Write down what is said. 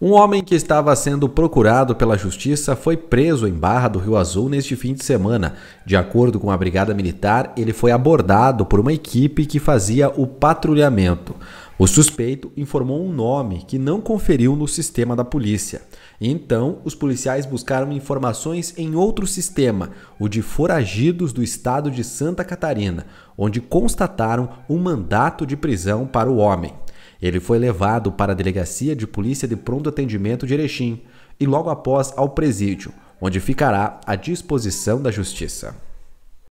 Um homem que estava sendo procurado pela justiça foi preso em Barra do Rio Azul neste fim de semana. De acordo com a Brigada Militar, ele foi abordado por uma equipe que fazia o patrulhamento. O suspeito informou um nome que não conferiu no sistema da polícia. Então, os policiais buscaram informações em outro sistema, o de foragidos do estado de Santa Catarina, onde constataram um mandato de prisão para o homem. Ele foi levado para a Delegacia de Polícia de Pronto Atendimento de Erechim e logo após ao presídio, onde ficará à disposição da Justiça.